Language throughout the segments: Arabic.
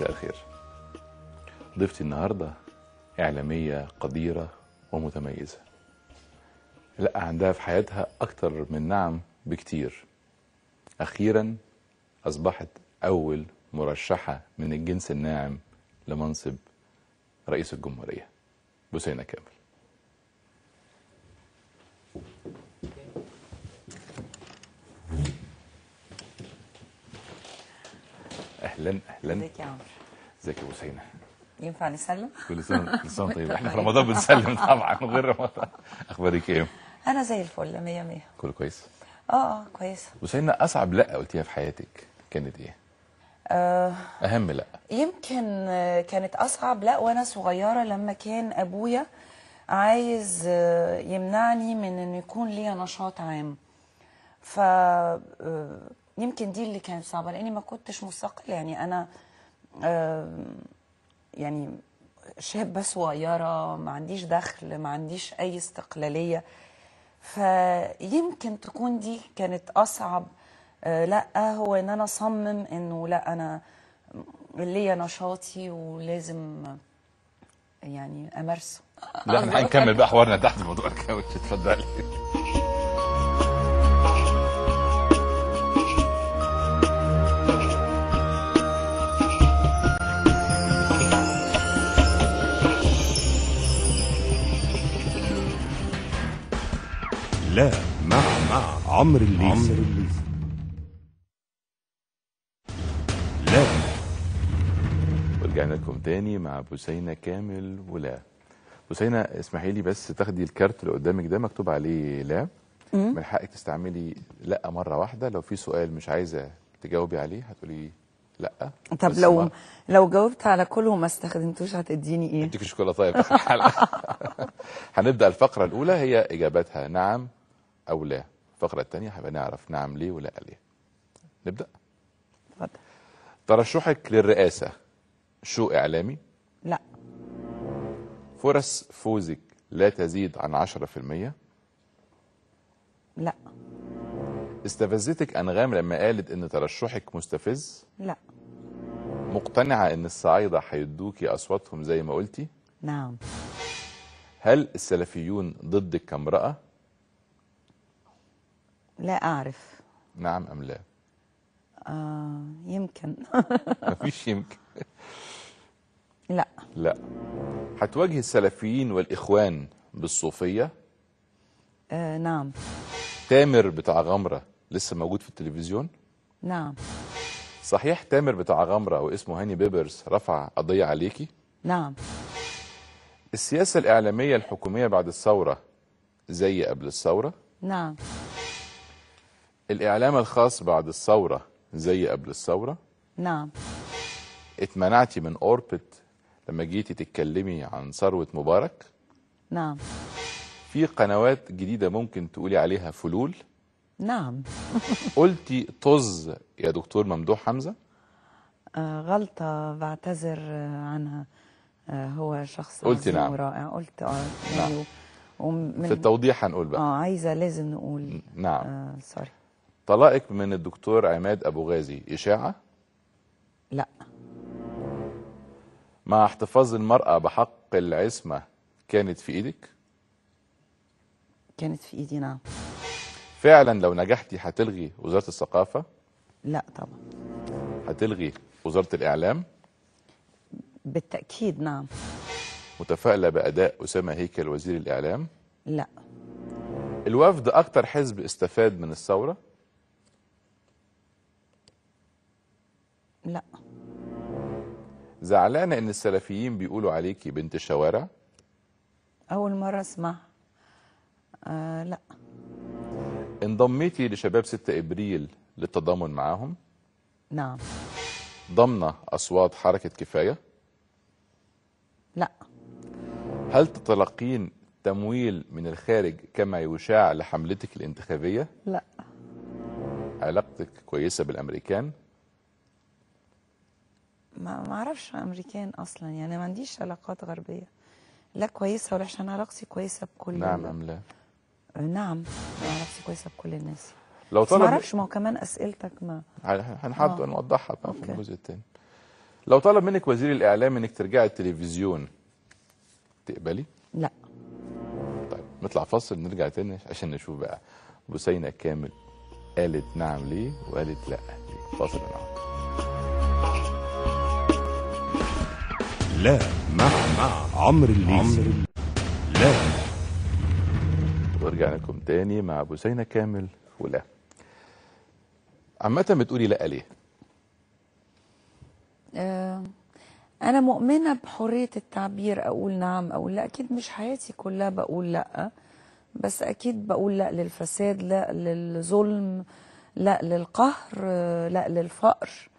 مساء الخير ضيفتي النهاردة إعلامية قديرة ومتميزة لقى عندها في حياتها أكتر من نعم بكتير أخيرا أصبحت أول مرشحة من الجنس الناعم لمنصب رئيس الجمهورية بوسينة كامل اهلا اهلا ازيك يا عمرو ازيك يا حسينه ينفع نسلم كل سنه كل سنه طيب احنا في رمضان بنسلم طبعا غير رمضان اخبارك ايه انا زي الفل 100 100 كله كويس اه اه كويس حسينه اصعب لا قلتيها في حياتك كانت ايه آه، اهم لا يمكن كانت اصعب لا وانا صغيره لما كان ابويا عايز آه، يمنعني من ان يكون ليا نشاط عام ف آه، يمكن دي اللي كانت صعبه لاني ما كنتش مستقله يعني انا يعني شابه صغيره ما عنديش دخل ما عنديش اي استقلاليه فيمكن تكون دي كانت اصعب آه، لا هو ان انا اصمم انه لا انا ليا نشاطي ولازم يعني امارسه لا احنا هنكمل بقى حوارنا تحت موضوع الكاوتش اتفضلي لا مع مع عمرو الليثي عمرو الليثي لا ورجعنا لكم تاني مع بوسينا كامل ولا بوسينا اسمحي لي بس تاخدي الكارت اللي قدامك ده مكتوب عليه لا من حقك تستعملي لا مرة واحدة لو في سؤال مش عايزة تجاوبي عليه هتقولي لا طب لو ما. لو جاوبت على كله وما استخدمتوش هتديني ايه؟ اديك شوكولاته طيب هنبدا الفقره الاولى هي اجابتها نعم أو لا الفقرة الثانية هنبقى نعرف نعم ليه ولا ليه نبدأ اتفضل ترشحك للرئاسة شو إعلامي؟ لا فرص فوزك لا تزيد عن 10% لا استفزتك أنغام لما قالت إن ترشحك مستفز؟ لا مقتنعة إن الصعايدة هيدوكي أصواتهم زي ما قلتي؟ نعم هل السلفيون ضدك كامرأة؟ لا أعرف نعم أم لا آه يمكن مفيش يمكن لا لا هتواجه السلفيين والإخوان بالصوفية آه نعم تامر بتاع غمرة لسه موجود في التلفزيون نعم صحيح تامر بتاع غمرة واسمه هاني بيبرز رفع قضية عليكي نعم السياسة الإعلامية الحكومية بعد الثورة زي قبل الثورة نعم الإعلام الخاص بعد الثورة زي قبل الثورة نعم اتمنعتي من أوربت لما جيتي تتكلمي عن ثروة مبارك نعم في قنوات جديدة ممكن تقولي عليها فلول نعم قلتي طز يا دكتور ممدوح حمزة آه غلطة بعتذر آه، عنها آه هو شخص قلتي نعم رائع قلت اه نعم. أيوه. ومن في التوضيح هنقول بقى اه عايزة لازم نقول نعم آه سوري طلاقك من الدكتور عماد أبو غازي إشاعة؟ لا مع احتفاظ المرأة بحق العصمة كانت في إيدك؟ كانت في إيدي نعم فعلا لو نجحتي هتلغي وزارة الثقافة؟ لا طبعا هتلغي وزارة الإعلام؟ بالتأكيد نعم متفائلة بأداء أسامة هيكل وزير الإعلام؟ لا الوفد أكتر حزب استفاد من الثورة؟ لا زعلانه ان السلفيين بيقولوا عليكي بنت الشوارع اول مره اسمع آه لا انضميتي لشباب 6 ابريل للتضامن معاهم نعم ضمن اصوات حركه كفايه لا هل تتلقين تمويل من الخارج كما يشاع لحملتك الانتخابيه لا علاقتك كويسه بالامريكان ما اعرفش امريكان اصلا يعني ما عنديش علاقات غربيه لا كويسه ولا عشان علاقتي كويسه بكل نعم ام لا نعم علاقتي كويسه بكل الناس لو طلب ما اعرفش ما هو كمان اسئلتك ما هنحاول نوضحها بقى في الجزء الثاني لو طلب منك وزير الاعلام انك ترجعي التلفزيون تقبلي؟ لا طيب نطلع فاصل نرجع تاني عشان نشوف بقى بوسينه كامل قالت نعم ليه وقالت لا ليه فاصل معاهم لا مع مع عمرو الليثي لا ورجعنا لكم تاني مع سينا كامل ولا عامة بتقولي لا ليه؟ آه، أنا مؤمنة بحرية التعبير أقول نعم أو لا أكيد مش حياتي كلها بقول لا بس أكيد بقول لا للفساد لا للظلم لا للقهر آه، لا للفقر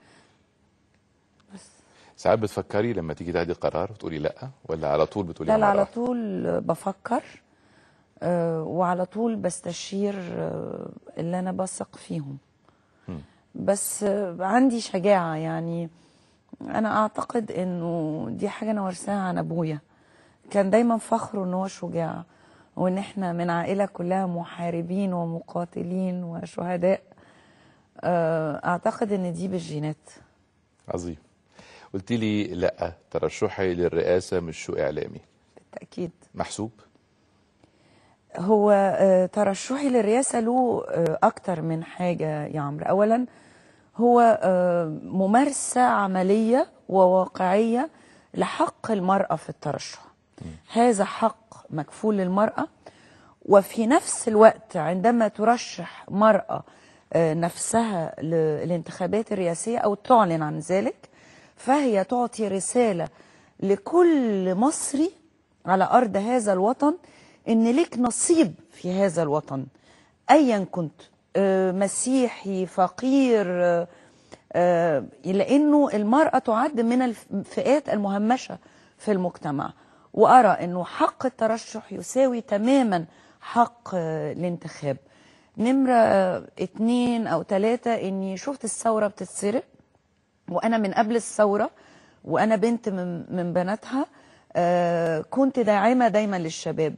ساعات بتفكري لما تيجي تاخدي قرار وتقولي لا ولا على طول بتقولي لا لا على طول بفكر آه، وعلى طول بستشير آه، اللي انا بثق فيهم بس آه، عندي شجاعه يعني انا اعتقد انه دي حاجه انا ورثاها عن ابويا كان دايما فخره ان هو شجاع وان احنا من عائله كلها محاربين ومقاتلين وشهداء اعتقد ان دي بالجينات عظيم قلت لي لا ترشحي للرئاسه مش شو اعلامي بالتاكيد محسوب هو آه، ترشحي للرئاسه له آه، اكتر من حاجه يا عمرو اولا هو آه، ممارسه عمليه وواقعيه لحق المراه في الترشح هذا حق مكفول للمراه وفي نفس الوقت عندما ترشح مرأة نفسها للانتخابات الرئاسية أو تعلن عن ذلك فهي تعطي رسالة لكل مصري على أرض هذا الوطن إن لك نصيب في هذا الوطن أيا كنت آه، مسيحي فقير آه، آه، لأنه المرأة تعد من الفئات المهمشة في المجتمع وأرى أنه حق الترشح يساوي تماما حق الانتخاب نمرة اتنين أو تلاتة أني شفت الثورة بتتسرق وانا من قبل الثوره وانا بنت من من بناتها آه، كنت داعمه دايما للشباب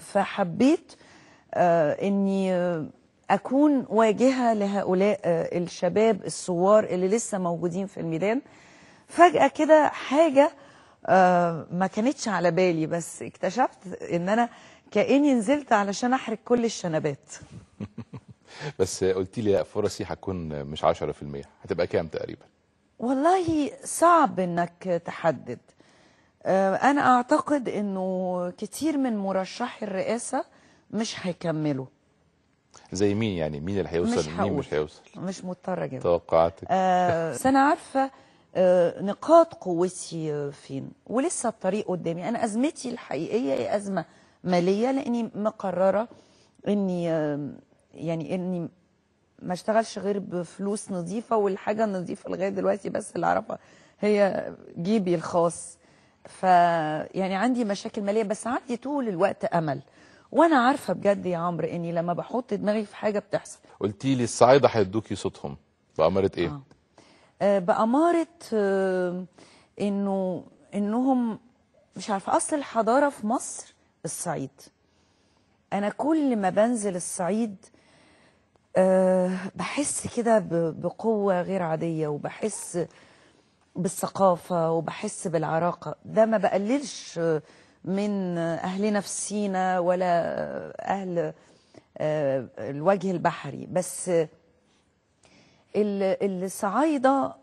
فحبيت آه، اني آه، اكون واجهه لهؤلاء الشباب الثوار اللي لسه موجودين في الميدان فجاه كده حاجه ما كانتش على بالي بس اكتشفت ان انا كاني نزلت علشان احرق كل الشنبات بس قلت لي فرصي هتكون مش 10% هتبقى كام تقريبا والله صعب انك تحدد آه، انا اعتقد انه كتير من مرشحي الرئاسه مش هيكملوا زي مين يعني مين اللي هيوصل مش مين مش هيوصل مش مضطر اجيب توقعاتك آه، بس انا عارفه آه، نقاط قوتي فين ولسه الطريق قدامي انا ازمتي الحقيقيه هي ازمه ماليه لاني مقرره اني يعني اني ما اشتغلش غير بفلوس نظيفة والحاجة النظيفة لغاية دلوقتي بس اللي اعرفها هي جيبي الخاص ف يعني عندي مشاكل مالية بس عندي طول الوقت أمل وانا عارفة بجد يا عمرو اني لما بحط دماغي في حاجة بتحصل قلتي لي الصعايدة هيدوكي صوتهم بأمارة ايه؟ آه. آه بأمارة آه انه انهم مش عارفة اصل الحضارة في مصر الصعيد انا كل ما بنزل الصعيد أه بحس كده بقوة غير عادية وبحس بالثقافة وبحس بالعراقة ده ما بقللش من أهلنا في سينا ولا أهل آه، الوجه البحري بس الصعايدة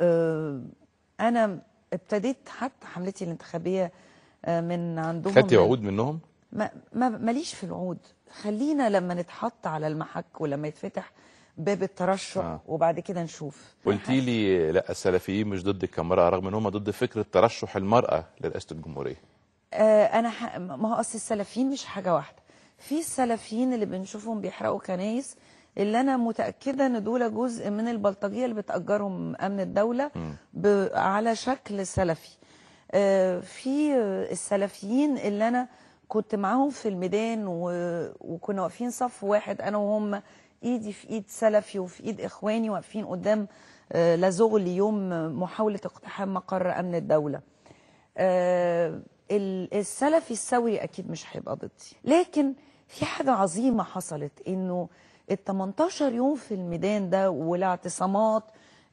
آه، أنا ابتديت حتى حملتي الانتخابية آه، من عندهم خدتي عقود منهم؟ ماليش في الوعود خلينا لما نتحط على المحك ولما يتفتح باب الترشح آه. وبعد كده نشوف قلتي لي لا السلفيين مش ضدك كامرأة رغم ان هم ضد فكره ترشح المرأة لرئاسة الجمهورية آه انا ح... ما هو اصل السلفيين مش حاجة واحدة في السلفيين اللي بنشوفهم بيحرقوا كنايس اللي انا متاكده ان دول جزء من البلطجيه اللي بتاجرهم امن الدوله ب... على شكل سلفي آه في السلفيين اللي انا كنت معاهم في الميدان و... وكنا واقفين صف واحد انا وهم ايدي في ايد سلفي وفي ايد اخواني واقفين قدام آه، لازغلي يوم محاوله اقتحام مقر امن الدوله آه، السلفي الثوري اكيد مش هيبقى ضدي لكن في حاجه عظيمه حصلت انه ال 18 يوم في الميدان ده والاعتصامات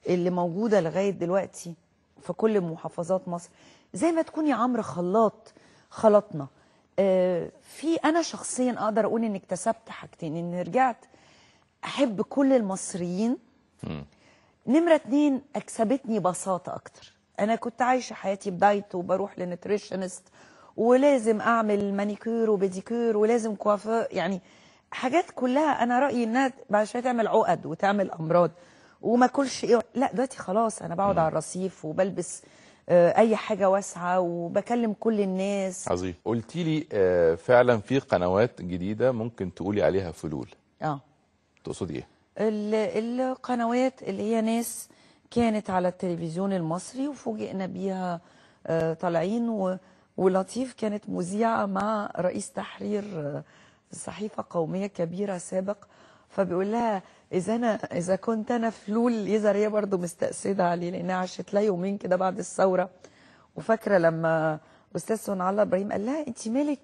اللي موجوده لغايه دلوقتي في كل محافظات مصر زي ما تكوني عمرو خلاط خلطنا في انا شخصيا اقدر اقول ان اكتسبت حاجتين ان رجعت احب كل المصريين نمره اتنين اكسبتني بساطه اكتر انا كنت عايشه حياتي بدايت وبروح لنتريشنست ولازم اعمل مانيكير وبيديكير ولازم كوافير يعني حاجات كلها انا رايي انها بعد شويه تعمل عقد وتعمل امراض وما كلش ايه لا دلوقتي خلاص انا بقعد على الرصيف وبلبس آه، اي حاجه واسعه وبكلم كل الناس عظيم قلتي لي آه، فعلا في قنوات جديده ممكن تقولي عليها فلول اه تقصدي ايه القنوات اللي هي ناس كانت على التلفزيون المصري وفوجئنا بيها آه، طالعين ولطيف كانت مذيعه مع رئيس تحرير صحيفه قوميه كبيره سابق فبيقول لها اذا انا اذا كنت انا فلول يزر هي برضه مستأسدة عليه لانها عاشت لا يومين كده بعد الثوره وفاكره لما استاذ سون الله ابراهيم قال لها انت مالك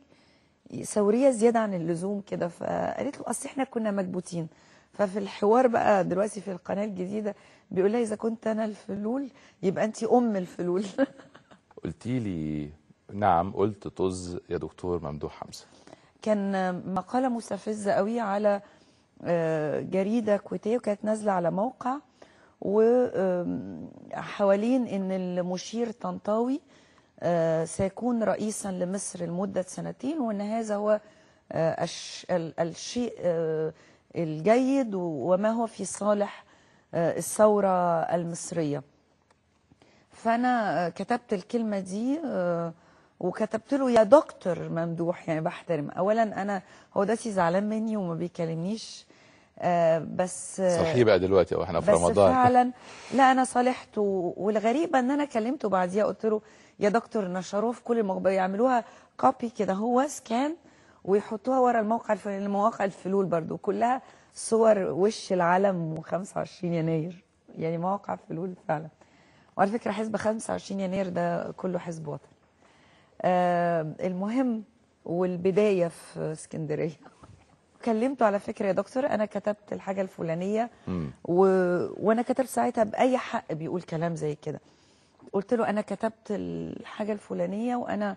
ثوريه زياده عن اللزوم كده فقالت له اصل احنا كنا مكبوتين ففي الحوار بقى دلوقتي في القناه الجديده بيقول لها اذا كنت انا الفلول يبقى انت ام الفلول قلتي لي نعم قلت طز يا دكتور ممدوح حمزه كان مقاله مستفزه قوي على آه، جريده كويتيه وكانت نازله على موقع وحوالين ان المشير طنطاوي آه، سيكون رئيسا لمصر لمده سنتين وان هذا هو آه، الشيء الجيد وما هو في صالح الثوره المصريه فانا كتبت الكلمه دي وكتبت له يا دكتور ممدوح يعني بحترم اولا انا هو داسي زعلان مني وما بيكلمنيش آه، بس صحيح آه، بقى دلوقتي واحنا في رمضان بس فعلا لا انا صالحته والغريبه ان انا كلمته بعديها قلت له يا دكتور نشروه في كل المخبر يعملوها كوبي كده هو سكان ويحطوها ورا الموقع الفلاني مواقع الفلول برضو كلها صور وش العلم و25 يناير يعني مواقع فلول فعلا وعلى فكره حزب 25 يناير ده كله حزب وطني آه، المهم والبدايه في اسكندريه كلمته على فكره يا دكتور انا كتبت الحاجه الفلانيه و... وانا كتبت ساعتها باي حق بيقول كلام زي كده قلت له انا كتبت الحاجه الفلانيه وانا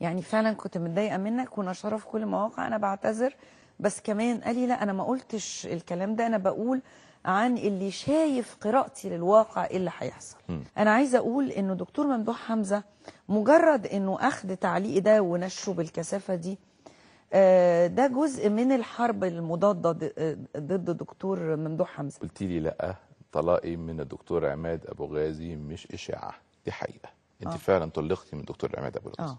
يعني فعلا كنت متضايقه منك ونشرف في كل المواقع انا بعتذر بس كمان قال لي لا انا ما قلتش الكلام ده انا بقول عن اللي شايف قراءتي للواقع ايه اللي هيحصل انا عايزه اقول انه دكتور ممدوح حمزه مجرد انه اخذ تعليقي ده ونشره بالكثافه دي آه، ده جزء من الحرب المضادة آه، ضد دكتور ممدوح حمزة قلت لي لا طلاقي من الدكتور عماد أبو غازي مش إشاعة دي حقيقة أنت آه. فعلا طلقتي من الدكتور عماد أبو غازي آه.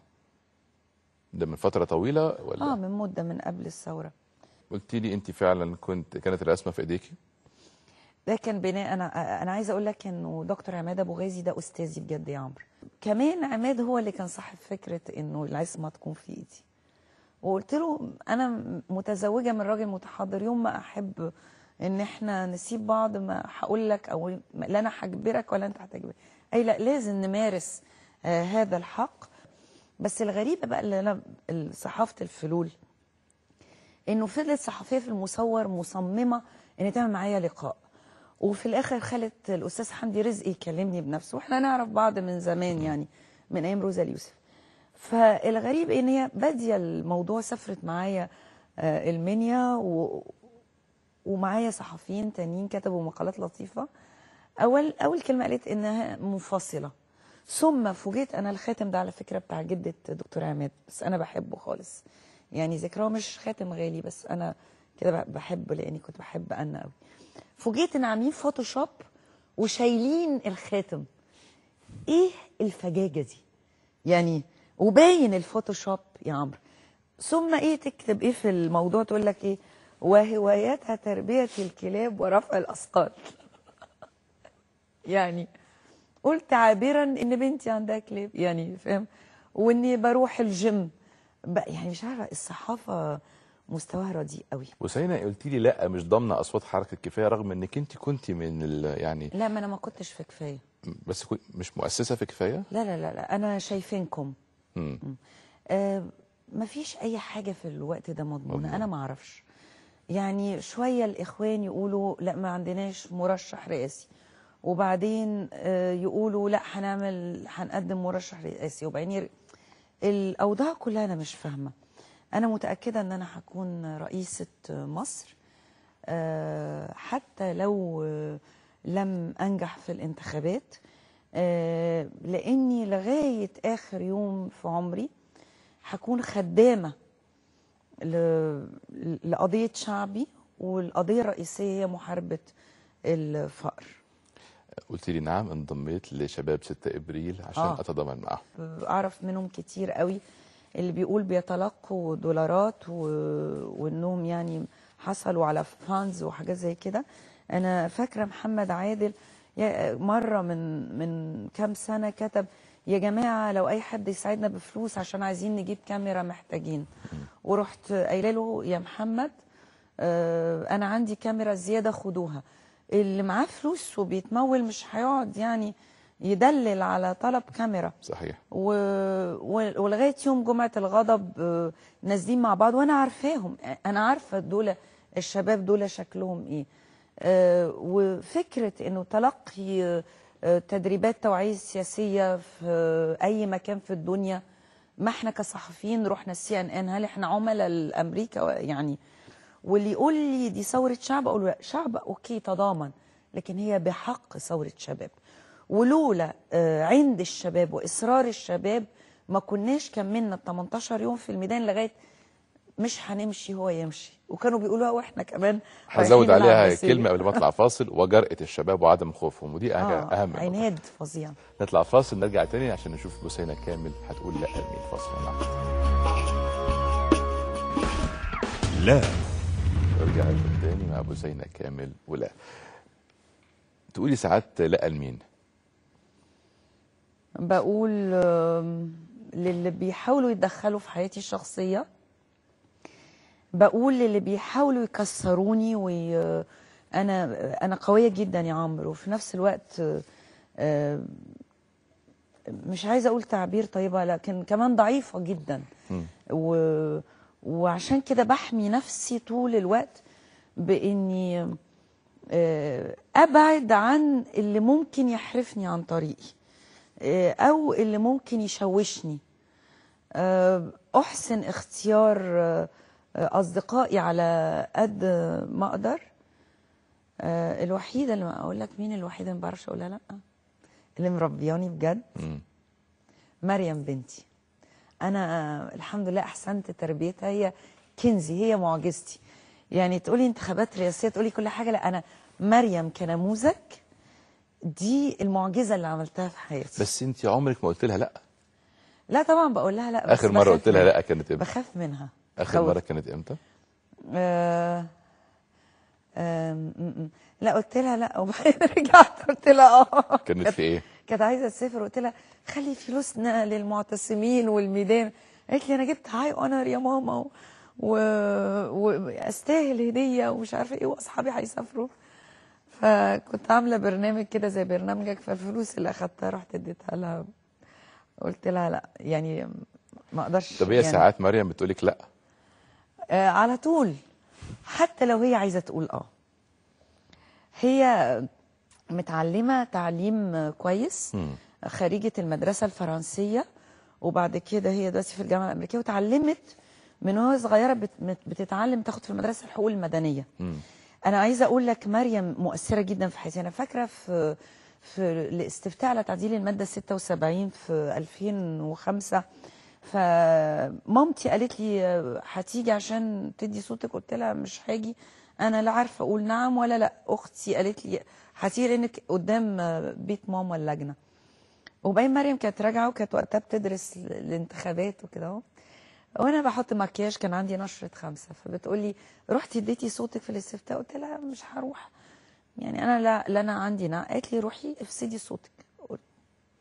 ده من فترة طويلة ولا؟ آه من مدة من قبل الثورة قلت لي أنت فعلا كنت كانت الرسمة في إيديكي؟ ده كان بناء انا انا عايزه اقول لك انه دكتور عماد ابو غازي ده استاذي بجد يا عمرو كمان عماد هو اللي كان صاحب فكره انه العصمه تكون في ايدي وقلت له انا متزوجه من راجل متحضر يوم ما احب ان احنا نسيب بعض ما هقول لك او لا انا هجبرك ولا انت هتجبرني اي لا لازم نمارس آه هذا الحق بس الغريبه بقى اللي انا صحافه الفلول انه فضلت صحفيه في المصور مصممه ان تعمل معايا لقاء وفي الاخر خلت الاستاذ حمدي رزقي يكلمني بنفسه واحنا نعرف بعض من زمان يعني من ايام روزا اليوسف فالغريب ان هي باديه الموضوع سافرت معايا آه، المنيا و... ومعايا صحفيين تانيين كتبوا مقالات لطيفه اول اول كلمه قالت انها منفصله ثم فوجئت انا الخاتم ده على فكره بتاع جده دكتور عماد بس انا بحبه خالص يعني ذكراه مش خاتم غالي بس انا كده بحبه لاني كنت بحب انا قوي فوجئت ان عاملين فوتوشوب وشايلين الخاتم ايه الفجاجه دي يعني وباين الفوتوشوب يا عمرو ثم ايه تكتب ايه في الموضوع تقول لك ايه وهواياتها تربيه الكلاب ورفع الاثقال يعني قلت عابرا ان بنتي عندها كلاب يعني فاهم واني بروح الجيم يعني مش عارفه الصحافه مستواها رديء قوي وسينا قلت لي لا مش ضامنه اصوات حركه كفايه رغم انك انت كنت من يعني لا ما انا ما كنتش في كفايه بس مش مؤسسه في كفايه لا لا لا, لا انا شايفينكم ما آه، مفيش اي حاجه في الوقت ده مضمونه انا ما اعرفش يعني شويه الاخوان يقولوا لا ما عندناش مرشح رئاسي وبعدين آه، يقولوا لا هنعمل هنقدم مرشح رئاسي وبعدين ير... الاوضاع كلها انا مش فاهمه انا متاكده ان انا هكون رئيسه مصر آه، حتى لو لم انجح في الانتخابات آه، لاني لغايه اخر يوم في عمري هكون خدامه لقضيه شعبي والقضيه الرئيسيه هي محاربه الفقر قلت لي نعم انضميت لشباب 6 ابريل عشان آه. اتضامن معاهم اعرف منهم كتير قوي اللي بيقول بيتلقوا دولارات و... وانهم يعني حصلوا على فانز وحاجات زي كده انا فاكره محمد عادل مرة من من كام سنة كتب يا جماعة لو أي حد يساعدنا بفلوس عشان عايزين نجيب كاميرا محتاجين ورحت قايله له يا محمد آه، أنا عندي كاميرا زيادة خدوها اللي معاه فلوس وبيتمول مش هيقعد يعني يدلل على طلب كاميرا صحيح و... ولغايه يوم جمعه الغضب آه، نازلين مع بعض وانا عارفاهم انا عارفه دول الشباب دول شكلهم ايه آه، وفكرة أنه تلقي آه، تدريبات توعية سياسية في آه، أي مكان في الدنيا ما احنا كصحفيين رحنا السي ان ان هل احنا عملاء لامريكا يعني واللي يقول لي دي ثوره شعب اقول له شعب اوكي تضامن لكن هي بحق ثوره شباب ولولا عند الشباب واصرار الشباب ما كناش كملنا ال 18 يوم في الميدان لغايه مش هنمشي هو يمشي وكانوا بيقولوها واحنا كمان هزود عليها كلمه قبل ما اطلع فاصل وجرأه الشباب وعدم خوفهم ودي آه اهم عناد فظيع نطلع فاصل نرجع تاني عشان نشوف بوسينا كامل هتقول لا لمين فاصل لا رجعت تاني مع بوسينا كامل ولا تقولي ساعات لا لمين بقول للي بيحاولوا يتدخلوا في حياتي الشخصيه بقول للي بيحاولوا يكسروني وي... انا انا قويه جدا يا عمرو وفي نفس الوقت آه، مش عايزه اقول تعبير طيبه لكن كمان ضعيفه جدا و... وعشان كده بحمي نفسي طول الوقت باني آه، ابعد عن اللي ممكن يحرفني عن طريقي آه، او اللي ممكن يشوشني احسن اختيار اصدقائي على قد ما اقدر آه، الوحيده اللي اقول لك مين الوحيده ما بعرفش اقولها لا اللي مربياني بجد مريم بنتي انا آه، الحمد لله احسنت تربيتها هي كنزي هي معجزتي يعني تقولي انتخابات رئاسيه تقولي كل حاجه لا انا مريم كنموذج دي المعجزه اللي عملتها في حياتي بس انت عمرك ما قلت لها لا لا طبعا بقول لها لا بس اخر مره قلت لها لا كانت بخاف منها اخر مره كانت امتى؟ آه آه لا قلت لها لا وبعدين رجعت قلت لها اه كانت في ايه؟ كانت عايزه تسافر قلت لها خلي فلوسنا للمعتصمين والميدان قالت لي انا جبت هاي اونر يا ماما واستاهل و... هديه ومش عارفه ايه واصحابي هيسافروا فكنت عامله برنامج كده زي برنامجك فالفلوس اللي اخدتها رحت اديتها لها قلت لها لا يعني ما اقدرش طب هي يعني ساعات مريم بتقول لك لا آه، على طول حتى لو هي عايزة تقول آه هي متعلمة تعليم كويس خريجة المدرسة الفرنسية وبعد كده هي دلوقتي في الجامعة الأمريكية وتعلمت من وهي صغيرة بتتعلم تاخد في المدرسة الحقوق المدنية أنا عايزة أقول لك مريم مؤثرة جدا في حياتي أنا فاكرة في في الاستفتاء على تعديل المادة 76 في 2005 فمامتي قالت لي هتيجي عشان تدي صوتك قلت لها مش هاجي انا لا عارفه اقول نعم ولا لا اختي قالت لي هتيجي لانك قدام بيت ماما اللجنه وبعدين مريم كانت راجعه وكانت وقتها بتدرس الانتخابات وكده اهو وانا بحط مكياج كان عندي نشره خمسه فبتقول لي رحتي اديتي صوتك في الاستفتاء قلت لها مش هروح يعني انا لا لا انا عندي نعم قالت لي روحي افسدي صوتك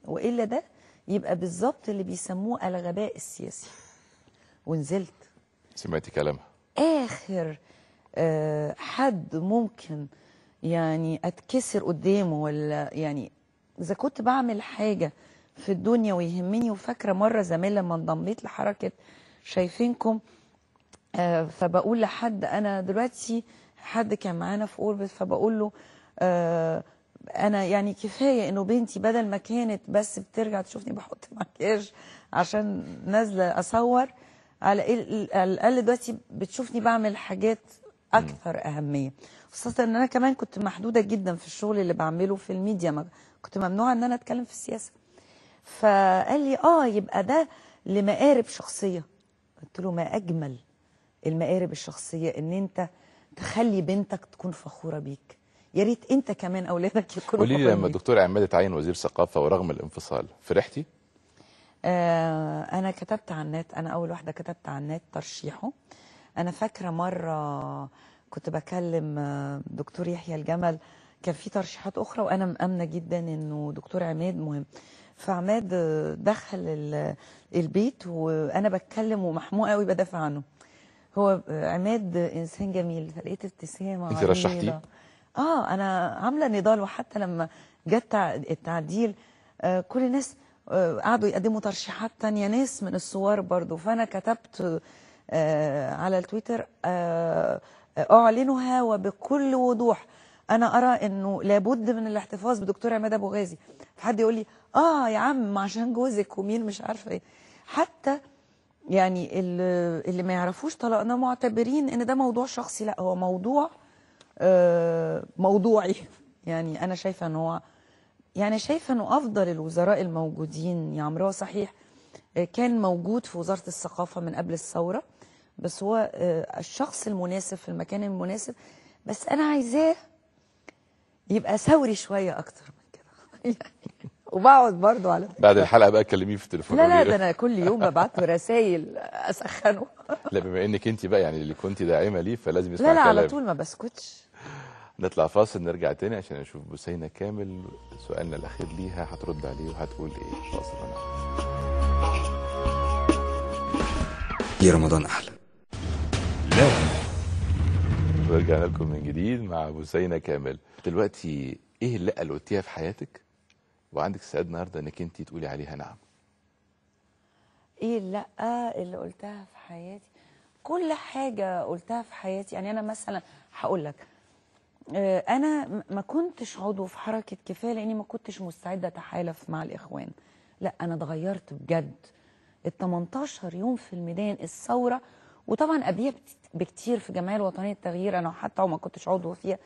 والا ده يبقى بالظبط اللي بيسموه الغباء السياسي ونزلت سمعتي كلامها اخر آه حد ممكن يعني اتكسر قدامه ولا يعني اذا كنت بعمل حاجه في الدنيا ويهمني وفاكره مره زمان لما انضميت لحركه شايفينكم آه فبقول لحد انا دلوقتي حد كان معانا في اوربت فبقول له آه انا يعني كفايه انه بنتي بدل ما كانت بس بترجع تشوفني بحط مكياج عشان نازله اصور على الاقل دلوقتي بتشوفني بعمل حاجات اكثر اهميه خصوصا ان انا كمان كنت محدوده جدا في الشغل اللي بعمله في الميديا كنت ممنوعه ان انا اتكلم في السياسه فقال لي اه يبقى ده لمقارب شخصيه قلت له ما اجمل المقارب الشخصيه ان انت تخلي بنتك تكون فخوره بيك يا ريت انت كمان اولادك يكونوا قولي لي لما الدكتور عماد اتعين وزير ثقافه ورغم الانفصال فرحتي آه انا كتبت على النت انا اول واحده كتبت على النت ترشيحه انا فاكره مره كنت بكلم آه، دكتور يحيى الجمل كان في ترشيحات اخرى وانا مامنه جدا انه دكتور عماد مهم فعماد آه، دخل البيت وانا بتكلم ومحموقه قوي بدافع عنه هو آه، عماد انسان جميل فلقيت ابتسامه انت رشحتيه اه انا عامله نضال وحتى لما جت التعديل آه، كل الناس آه، قعدوا يقدموا ترشيحات تانية ناس من الثوار برضو فانا كتبت آه، على التويتر اعلنها وبكل وضوح انا ارى انه لابد من الاحتفاظ بدكتور عماد ابو غازي فحد يقول لي اه يا عم عشان جوزك ومين مش عارفه ايه حتى يعني اللي ما يعرفوش طلاقنا معتبرين ان ده موضوع شخصي لا هو موضوع آه، موضوعي يعني انا شايفه ان هو يعني شايفه انه افضل الوزراء الموجودين يا يعني عمرو صحيح آه، كان موجود في وزاره الثقافه من قبل الثوره بس هو آه، الشخص المناسب في المكان المناسب بس انا عايزاه يبقى ثوري شويه اكتر من كده يعني وبقعد برضو على بعد الحلقه بقى تكلميه في التليفون لا لا ده انا كل يوم ببعت له رسايل اسخنه لا بما انك انت بقى يعني اللي كنت داعمه ليه فلازم يسمع لا لا على طول ما بسكتش نطلع فاصل نرجع تاني عشان نشوف بوسينة كامل سؤالنا الأخير ليها هترد عليه وهتقول إيه فاصل أنا يا رمضان أحلى لا ورجعنا لكم من جديد مع بوسينة كامل دلوقتي إيه اللي قلتيها في حياتك وعندك استعداد النهارده إنك أنت تقولي عليها نعم إيه اللأ اللي قلتها في حياتي كل حاجة قلتها في حياتي يعني أنا مثلا هقول لك آه، انا ما كنتش عضو في حركه كفايه لاني ما كنتش مستعده اتحالف مع الاخوان لا انا اتغيرت بجد ال 18 يوم في الميدان الثوره وطبعا قبليها بكتير في جمعيه الوطنيه للتغيير انا حتى وما كنتش عضو فيها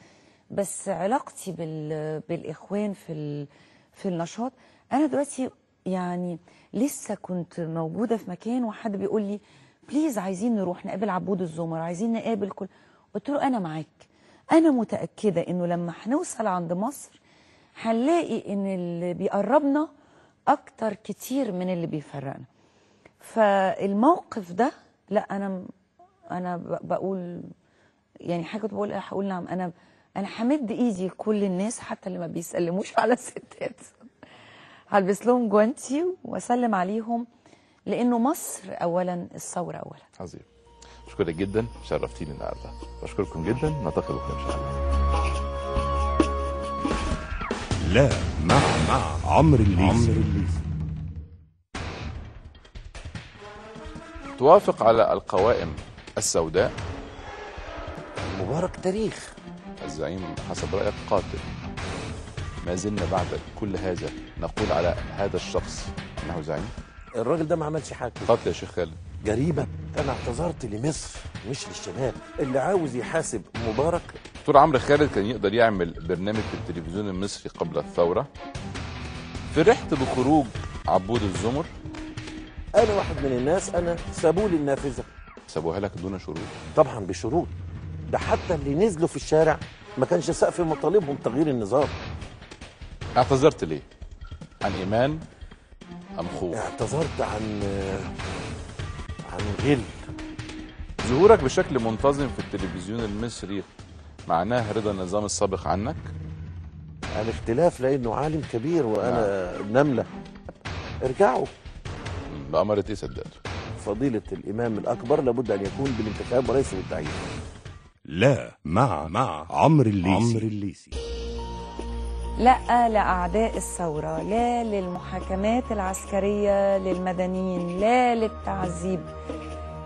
بس علاقتي بال... بالاخوان في ال... في النشاط انا دلوقتي يعني لسه كنت موجوده في مكان وحد بيقول لي بليز عايزين نروح نقابل عبود الزمر عايزين نقابل كل قلت له انا معاك انا متاكده انه لما هنوصل عند مصر هنلاقي ان اللي بيقربنا اكتر كتير من اللي بيفرقنا فالموقف ده لا انا انا بقول يعني حاجه كنت بقول هقول نعم انا انا همد ايدي كل الناس حتى اللي ما بيسلموش على الستات هلبس لهم جوانتي واسلم عليهم لانه مصر اولا الثوره اولا عظيم بشكرك جدا شرفتيني النهارده بشكركم جدا نلتقي بكره ان شاء الله لا مع مع عمرو الليثي توافق على القوائم السوداء مبارك تاريخ الزعيم حسب رأيك قاتل ما زلنا بعد كل هذا نقول على هذا الشخص أنه زعيم الراجل ده ما عملش حاجة قتل يا شيخ خالد جريمة انا اعتذرت لمصر مش للشباب اللي عاوز يحاسب مبارك دكتور عمرو خالد كان يقدر يعمل برنامج في التلفزيون المصري قبل الثوره فرحت بخروج عبود الزمر انا واحد من الناس انا سابوه للنافذه النافذه سابوها لك دون شروط طبعا بشروط ده حتى اللي نزلوا في الشارع ما كانش سقف مطالبهم تغيير النظام اعتذرت ليه عن ايمان ام خوف اعتذرت عن وغل ظهورك بشكل منتظم في التلفزيون المصري معناه رضا النظام السابق عنك؟ الاختلاف لانه عالم كبير وانا لا. نعم. نمله ارجعوا بأمر ايه صدقته فضيلة الامام الاكبر لابد ان يكون بالانتخاب وليس بالتعيين لا مع مع عمرو الليسي عمرو الليسي لا لأعداء الثورة لا للمحاكمات العسكرية للمدنيين لا للتعذيب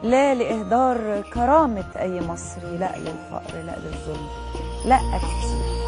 لا لإهدار كرامة أي مصري لا للفقر لا للظلم لا كتير